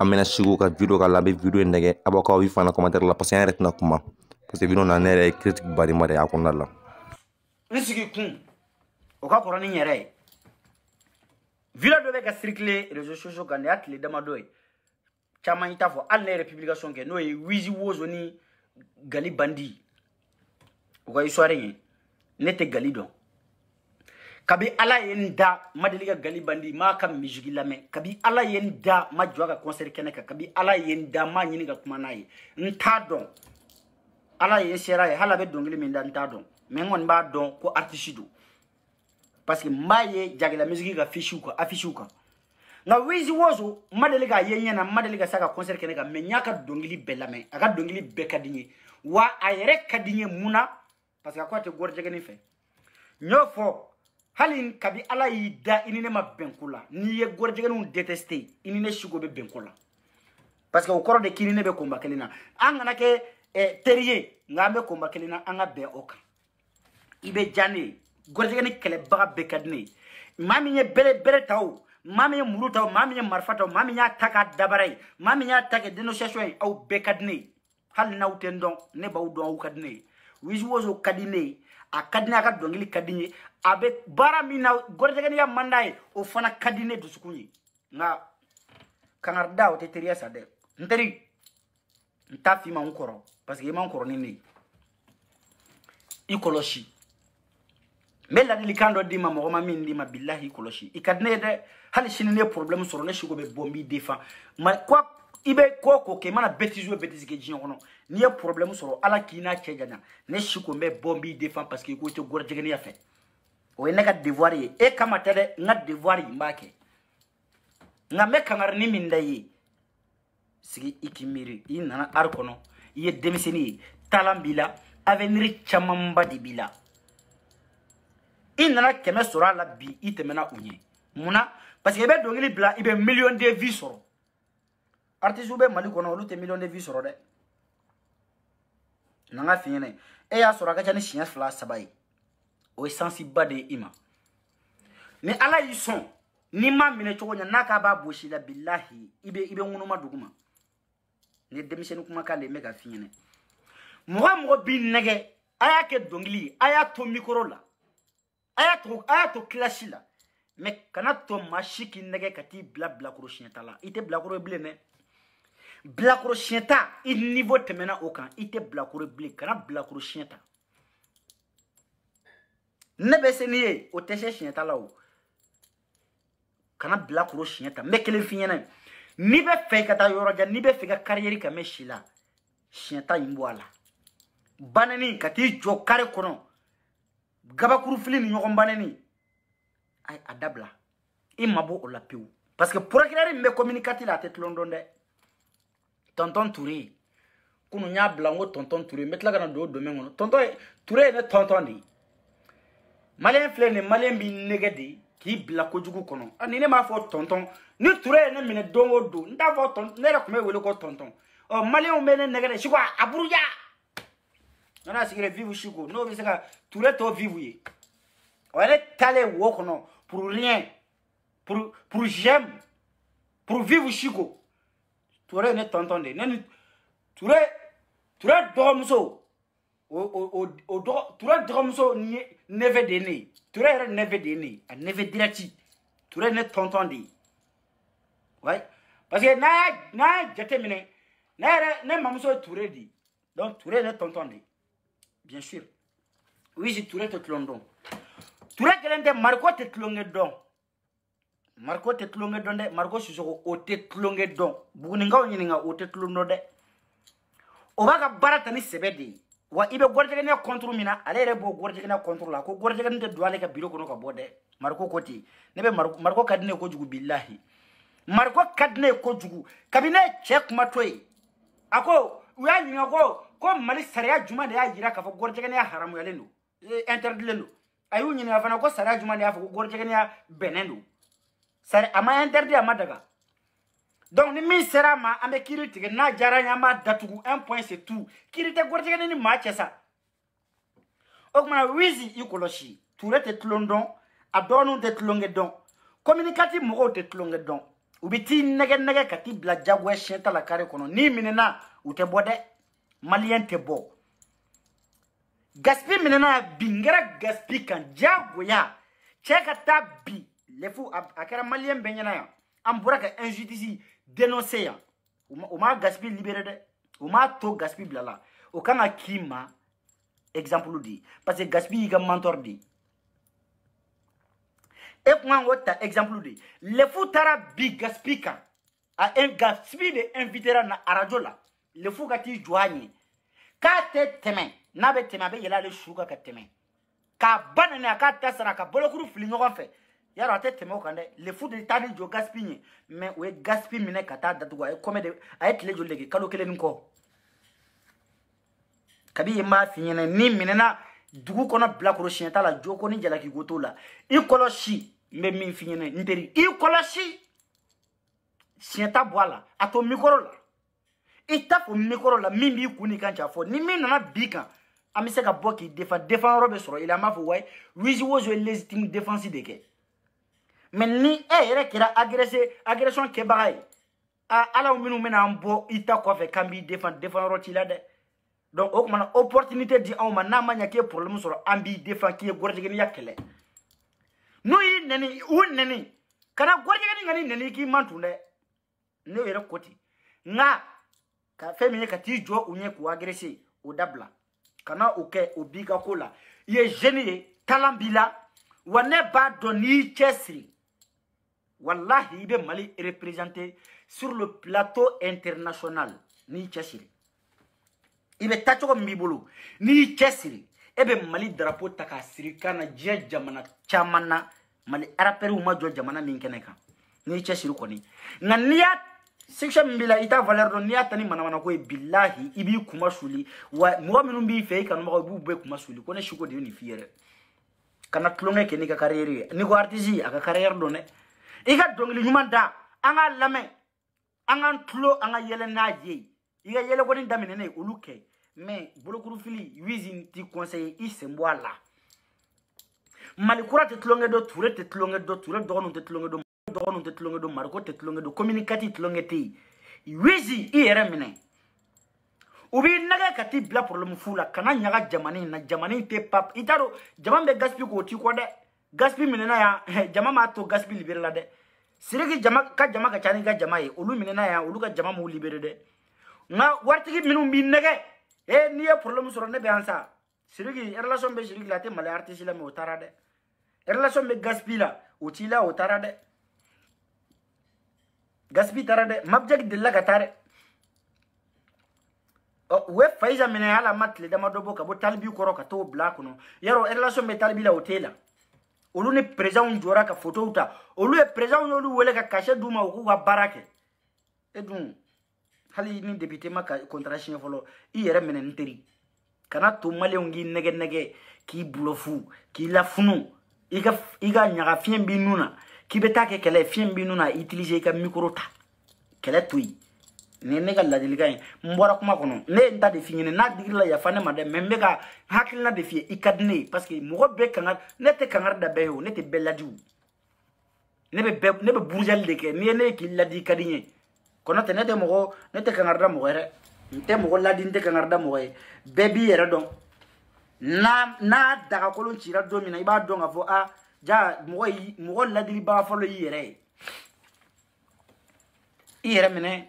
an bɛna sigi u ka video ka la an bɛ video in e nɛgɛ a b'aw ka aw fana commentaire la parce que an yɛrɛ tɛna kuma parce que video na ne yɛrɛ ye e critique badenba de y'a kɔnɔna la. n sigi kun o ka kɔrɔ ni n yɛrɛ ye video dɔ bɛ ka circuler réseaux sociaux kan nin y'a tile dama dɔ ye caman i t'a fɔ hali ne yɛrɛ publication kɛ n'o ye wizi wozo ni gali bandi o ka histoire ye ne tɛ gali dɔn. kabi ala ye n da ma deli m'a ka misigi lamɛn kabi ala ye n da ma jɔ ka kabi ala ye da ma ɲini ka kuma n'a ala ye sera ye halabe dongili bɛ dɔnkili mengon b'a don ko artishidu do parce que n ye jagila misigi ka fichiw kan affichew kan wizi wozo madeliga deli k'a ye ɲɛna ma deli ka se ka kɔnsɛri kɛnɛ kan mɛ n wa ayere kadinye muna di n ye mun na parce que a ko a hali kabi ala y'i da i ni ne ma bɛnko la n'i ye gɔrɔjɛgɛniw deteste i ni ne siko bɛ bɛnko la parce que o kɔrɔ de k'i ni ne bɛ konba kelen na an kana kɛ eh, teri ye nka an bɛ konba kelen na an ka bɛn o kan i bɛ diya ne ye gɔrɔjɛgɛni kɛlɛbaga bɛɛ ka di ne ye maa min ye bɛrɛ bɛrɛ ta o maa min ye muru ta o maa min ye marifa ta o maa min y'a ta k'a dabara ye maa min y'a ta kɛ dénonciation ye aw bɛɛ ka di ne ye hali n'aw tɛ n dɔn ne b'aw dɔn aw ka di ne ye wisi woso ka di ne ye a ka di ne a ka dɔnkili ka di n ye a bɛ baara min na gɔrɔtɛgɛniya man d'a ye o fana ka ne dusukun ye nka kangarida o tɛ teriya sa dɛ n teri n t'a f'i ma n kɔrɔ parce que i ma n kɔrɔ ni ne ye i kɔlɔsi n bɛ ladilikan dɔ d'i ma mɔgɔ ma min d'i ma bilahi i kɔlɔsi i ka di ne ye dɛ hali sini ne ye problème sɔrɔ ne siko bɛ bɔ n b'i ma quoi i bɛ ko o ko kɛ i mana bɛtisi o bɛtisi kɛ diɲɛ kɔnɔ n'i ye porobilɛmu sɔrɔ ala k'i n'a cɛ janya ne si ko n bɛ bɔ n b'i defan parce que i ko i tɛ gɔrɔjɛgɛniya fɛ o ye ne ka devoir ye e kama tɛ dɛ n ka devoir n b'a kɛ nka n bɛ kangarini min da i ye sigi i k'i miiri i nana ari kɔnɔ i ye denmisɛnnin ye talan b'i la avenir camanba de b'i la i nana kɛmɛ sɔrɔ a la bi i tɛmɛna u ɲɛ munna parce que i bɛ dɔnkili bila i bɛ miliyɔn den vi sɔrɔ artiste bɛ mali kɔnɔ olu tɛ miliyɔn de vie sɔrɔ dɛ na n ka fi ɲɛna e y'a sɔrɔ a ka ca ni siɲɛ fila saba ye o ye sansi ba de ye i ma ni ala y'i sɔn n'i ma minɛ cogo ɲɛ n'a k'a b'a bosi la bilahi i bɛ i bɛ ŋunuma dugu ma ni denmisɛnnin kumakan de n bɛ ka fi ɲɛna mɔgɔ mɔgɔ b'i nɛgɛ a y'a kɛ dɔnkili ye a y'a to mikoro la a y'a to a y'a to kilasi la mɛ kana to maa si k'i nɛgɛ ka t'i bila bilakoro siɲɛ ta la i tɛ bilakoro ye bilen dɛ bilakoro siɲɛ ta i nivo tɛmɛna o kan i tɛ bilakoro bilen kana bilakoro siɲɛ ta ne bɛ se n'i ye o tɛ se siɲɛ ta la o kana bilakoro siɲɛ ta n bɛ kelen f'i ɲɛna n'i bɛ fɛ ka taa yɔrɔ jan n'i bɛ fɛ ka kariyeri ka mɛn si la siɲɛ ta in bɔ a la banani ka t'i jɔ kari kɔnɔ gabakurufili ni ɲɔgɔn banani a dabila i mabɔ o la pewu parce que procureur min bɛ communicati la a tɛ tulon dɔn dɛ tɔntɔn ture kunu n y'a bila n ko tɔntɔn ture n bɛ tila ka na don o domaine kɔnɔ tɔntɔn ture ye ne tɔntɔn de ye maliyɛn filɛ nin ye maliyɛn b'i nɛgɛ de k'i bila kojugu kɔnɔ a ni ne m'a fɔ tɔntɔn ni ture ye ne minɛ don o don n t'a fɔ tɔntɔn ne yɛrɛ tun bɛ wele ko tɔntɔn ɔ maliyɛnw bɛ ne nɛgɛ de siko a buruja n nana sigire vivu siko n'o bɛ se ka ture tɔ vivu ye ɔ ne taalen wo kɔnɔ pour rien pour pour j'aime pour vivre siko Touré ne tɔntɔn de ye ne ni Touré Touré dɔgɔmuso o o o o Touré dɔgɔmuso neveu de ye Touré yɛrɛ neveu de ye ne ye neveu direct Touré ne t'entendait. ouais parce que n'a n'a j'ai terminé. ne na ne mamuso ye Touré de donc Touré ne t'entendait. bien sûr oui j'ai Touré tɛ tulon dɔn Touré kelen tɛ Mariko tɛ tulonkɛ dɔn. mariko tɛ tulonkɛ dɔn dɛ mariko sisogo o tɛ tulonkɛ dɔn buguninkaw ɲininka o tɛ tulon dɔn dɛ o b'a ka baara ta ni sɛbɛ de ye wa i bɛ gɔrijɛgɛnɛ kɔnturu min na ale yɛrɛ b'o gɔrijɛgɛnɛ kɔnturu la ko gɔrijɛgɛni tɛ don ale ka biro kɔnɔ ka bɔ dɛ mariko ko ten ne bɛ mariko ka di ne ye kojugu bilahi mariko ka di ne ye kojugu kabi ne ye cɛ kuma to ye a ko u y'a ɲininka ko ko mali sariya juman de y'a yira k'a fɔ gɔrijɛgɛniya haramuyalen don e, interdilen don a y'u ɲininka fana ko sariya juman de y'a fɔ ko gɔrijɛgɛniya bɛnnen don sari a ma interdit a ma daga donc ni min sera ma an bɛ kiiri tigɛ n'a diyara an ye an b'a datugu un point c'est tout kiiri tɛ gɔritigɛ ni maa cɛ sa o tuma na wizi i kɔlɔsi ture tɛ tulon dɔn a dɔɔninw tɛ tulonkɛ dɔn communicati mɔgɔw tɛ tulonkɛ dɔn u bɛ t'i nɛgɛ nɛgɛ ka t'i bila diyagoya siɲɛ ta la kare kɔnɔ n'i minɛna u tɛ bɔ dɛ maliyɛn tɛ bɔ gaspi minɛna bi n kɛra gaspi kan diyagoya cɛ ka taa bi lɛfu a kɛra maliyɛn bɛɛ ɲɛna yan an bɔra ka injustice dénoncé gaspi libéré de u m'a to gaspi bilala o kan ma exemple di parce que gaspi y'i un mentor dit. et pour kan autre exemple exemple le fou tara bi gaspi kan un gaspi de invitera na arajola la lɛfu gati t'i jɔ a ɲɛ k'a te teme, n'a bɛ be a le yɛlɛ ka teme, k'a ba a k'a ta sara ka bolokuru fili ɲɔgɔn yàrá e a tɛ tɛmɛ o kan dɛ lefu de taa ni jɔ gaspi ye mɛ o ye gaspi minɛ ka taa datugu a ye kɔmɛ de a ye tile joli de kɛ kalo kelen ni kɔ kabi ye n b'a fi ɲɛnɛ ni minɛna dugu kɔnɔ bilakoro siɲɛ t'a la jo ko ni jalaki ko t'o la i kɔlɔsi n bɛ min fi ɲɛnɛ n teri i kɔlɔsi siɲɛ ta bɔ a la a to mikoro la i ta fɔ mikoro la min b'i kun n'i kan ca fɔ ni min nana bi kan an bɛ se ka bɔ k'i defan defan yɔrɔ bɛ sɔrɔ i la an b'a fɔ wayi wizi wozo ye légitime défense de kɛ mɛ ni e yɛrɛ kɛra agrese agression kɛbaga ye a alaw minnu bɛna an bɔ i ta kɔfɛ k'an b'i defan defan yɔrɔ t'i la dɛ donc o kumana opportunité di anw ma n'a ma ɲɛ k'i ye problème sɔrɔ an b'i defan k'i ye gɔrɔjɛgɛniya kɛlɛ n'u y'i nɛni u nɛni kana gɔrɔjɛgɛni ka ni nɛni k'i man tun dɛ ne yɛrɛ ko ten nka ka fɛn min ye ka t'i jɔ u ɲɛ k'u agrese o dabila kana o kɛ o b'i ka ko la i ye jeune ye talent b'i la wa ne b'a dɔn n'i y'i cɛsiri wallahi i bɛ mali représenter sur le plateau international n'i cɛsiri i bɛ tacogo min b'i bolo n'i cɛsiri e eh bɛ mali darapo ta k'a siri kan na diɲɛ jamana caman na mali arapɛriw ma jɔ jamana min kɛnɛ kan n'i cɛsiri kɔni nka n'i y'a section min b'i la i t'a valeur dɔn n'i y'a ta ni manamanako ye bilahi i b'i kuma suli wa mɔgɔ minnu b'i fɛ i kanubagaw i b'u bɛɛ kuma suli ko ne siko de ye nin f'i yɛrɛ kana tulonkɛ kɛ n'i ka carrière ye n'i ko artiste a ka carrière dɔn dɛ i ka dɔnkili ɲuman da an k'a lamɛn an k'an tulo an ka yɛlɛ n'a ye i ka yɛlɛkɔni daminɛnen olu kɛ mɛ bolokurufili wizi ti kɔnsɛye i sen bɔ a la malikura tɛ tulonkɛ dɔ ture tɛ tulonkɛ dɔ ture dɔgɔninw tɛ tulonkɛ dɔ dɔgɔninw tɛ tulonkɛ dɔ mariko tɛ tulonkɛ dɔ communicati tulonkɛ tɛ yen wizi i yɛrɛ minɛ u b'i nɛgɛ ka t'i bila problème fu la kana ɲaga jamana in na jamana in tɛ pap i t'a dɔn jama bɛ gaspille k'o t'i kɔ dɛ gaspi minɛna yan eh, jama m'a to gaspi libere la dɛ siriki jama ka jama ka ca ni ka jama ye olu minɛna yan olu ka jama m'u libere dɛ nka waritigi minnu b'i nɛgɛ ee eh, n'i ye problème sɔrɔ ne bɛ yan sa siriki relation bɛ siriki la a tɛ mali artiste la mɛ o taara dɛ relation bɛ gaspi la o t'i la o taara dɛ gaspi taara dɛ mabjɛki delila ka taa dɛ u ye fayiza minɛ hali a ma tile damadɔ bɔ ka bɔ talibi kɔrɔ ka t'o bila a kɔnɔ yarɔ relation bɛ talibi la o t'e la. olu ni perezanw jɔra ka fotow ta olu ye perezanw y'olu wele ka kasɛ d'u ma u k'u ka baara kɛ e dun hali ni depite ma kontara siɲɛ fɔlɔ i yɛrɛ minɛ n teri kana to maliyɛnw k'i nɛgɛ nɛgɛ k'i bulɔfu k'i lafunu i ka i ka ɲaga fiɲɛ b'i nun na k'i bɛ taa kɛ kɛlɛ fiɲɛ b'i nun na itilize i ka mikoro ta kɛlɛ to yen ni ne ka ladilika ye n bɔra kuma kɔnɔ ne ye n ta de f'i ɲini n'a digirila yafa ne ma dɛ mɛ n bɛ ka hakilina de f'i ye i ka di ne ye parce que mɔgɔ bɛɛ kangari ne tɛ kangari da bɛɛ ye o ne tɛ bɛɛ ladi o ne bɛ bɛɛ ne bɛ burujali de kɛ n'i ye ne ye k'i ladi i ka di n ye kɔnɔ tɛ ne tɛ mɔgɔ ne tɛ kangari da mɔgɔ yɛrɛ n tɛ mɔgɔ ladi n tɛ kangari da mɔgɔ ye bɛɛ b'i yɛrɛ dɔn n'a n'a dagakolon cira don min na i b'a dɔn k'a fɔ a ja mɔgɔ mɔgɔ ladilibaga fɔlɔ y'i yɛrɛ ye i yɛrɛ minɛ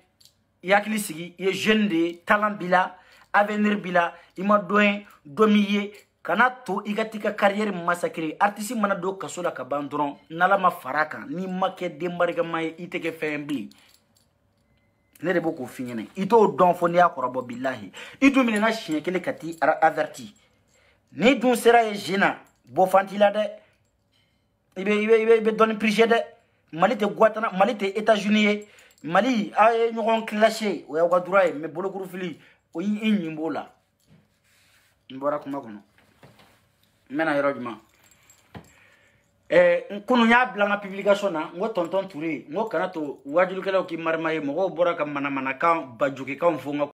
i hakili sigi i ye jeune de ye talan b'i la avenir b'i la i ma dɔ ye dɔ min ye kana to i ka t'i ka kariyɛri masakere artisi mana don kaso la ka ban dɔrɔn n'ala ma fara kan n'i ma kɛ den barikama ye i tɛ kɛ fɛn bilen ne de b'o k'o f'i ɲɛna i t'o dɔn fo n'i y'a kɔrɔbɔ bilahi i dun minɛna siɲɛ kelen ka t'i averti n'i dun sera ye zen na bɔfan t'i la dɛ i bɛ i bɛ i bɛ dɔɔni pirisiyɛ dɛ mali tɛ guatana mali tɛ etats-unis ye mali a ye eh, ɲɔgɔn kilase o y'aw ka dura ye mɛ bolokurufili o y' i ɲin b'o la n bɔra kuma kɔnɔ eh, n bɛna yɔrɔ juman n kunu y'a bila n ka publication na n ko tɔntɔn ture n ko kana to wajulikɛlaw k'i marima ye mɔgɔw bɔra ka manamanakan bajogekanw fɔ n ka